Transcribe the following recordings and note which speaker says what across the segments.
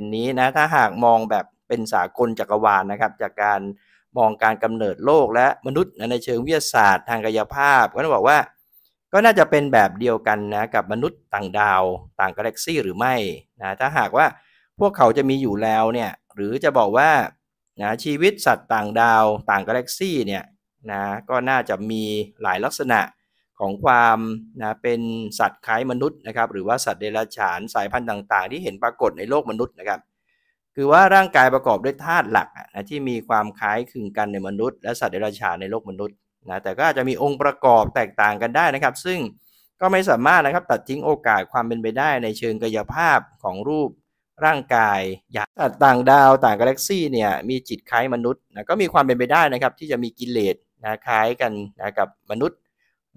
Speaker 1: นด์นี้นะถ้าหากมองแบบเป็นสากลจักรวาลนนะครับจากการมองการกำเนิดโลกและมนุษย์ในเชิงวิทยาศาสตร์ทางกายภาพก็ต้องบอกว่าก็น่าจะเป็นแบบเดียวกันนะกับมนุษย์ต่างดาวต่างกาแล็กซี่หรือไม่นะถ้าหากว่าพวกเขาจะมีอยู่แล้วเนี่ยหรือจะบอกว่านะชีวิตสัตว์ต่างดาวต่างกาแล็กซี่เนี่ยนะก็น่าจะมีหลายลักษณะของความนะเป็นสัตว์คล้ายมนุษย์นะครับหรือว่าสัตว์เดรัจฉานสายพันธุ์ต่าง ๆ ที่เห็นปรากฏในโลกมนุษย์นะครับคือว่าร่างกายประกอบด้วยธาตุหลักนะที่มีความคล้ายคลึงกันในมนุษย์ และสัตว์เดรัจฉานในโลกมนุษย์นะแต่ก็อาจจะมีองค์ประกอบแตกต่างกันได้นะครับ ซึ่งก็ไม่สามารถนะครับตัดทิ้งโอกาสความเป็นไปได้ ในเชิงกายภาพของรูป ร่างกายอย่างต่างดาวต่างกาแล็กซี่เนี่ยมีจิตคล้ายมนุษย์นะก็มีความเป็นไปได้นะครับที่จะมีกิเลสนะคล้ายกันนะกับมนุษย์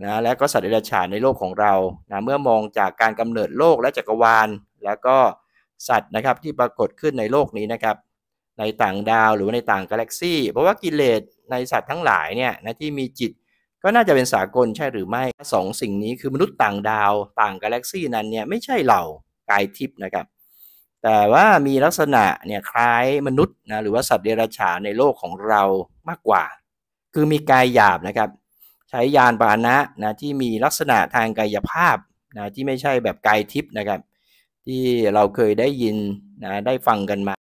Speaker 1: นะและก็สัตว์เดรัจฉานในโลกของเรานะเมื่อมองจากการกำเนิดโลกและจักรวาล แล้วก็สัตว์นะครับ ที่ปรากฏขึ้นในโลกนี้นะครับ ในต่างดาวหรือในต่างกาแล็กซี่เพราะว่ากิเลสในสัตว์ทั้งหลายเนี่ยนะที่มีจิต ก็น่าจะเป็นสากลใช่หรือไม่สองสิ่งนี้ คือมนุษย์ต่างดาวต่างกาแล็กซี่นั้นเนี่ยไม่ใช่เหล่ากายทิพย์นะครับ แต่ว่ามีลักษณะเนี่ยคล้ายมนุษย์นะหรือว่าสัตว์เดรัจฉานในโลกของเรามากกว่า คือมีกายหยาบนะครับใช้ยานพาหนะนะที่มีลักษณะทางกายภาพนะที่ไม่ใช่แบบกายทิพย์นะครับที่เราเคยได้ยินนะได้ฟังกันมา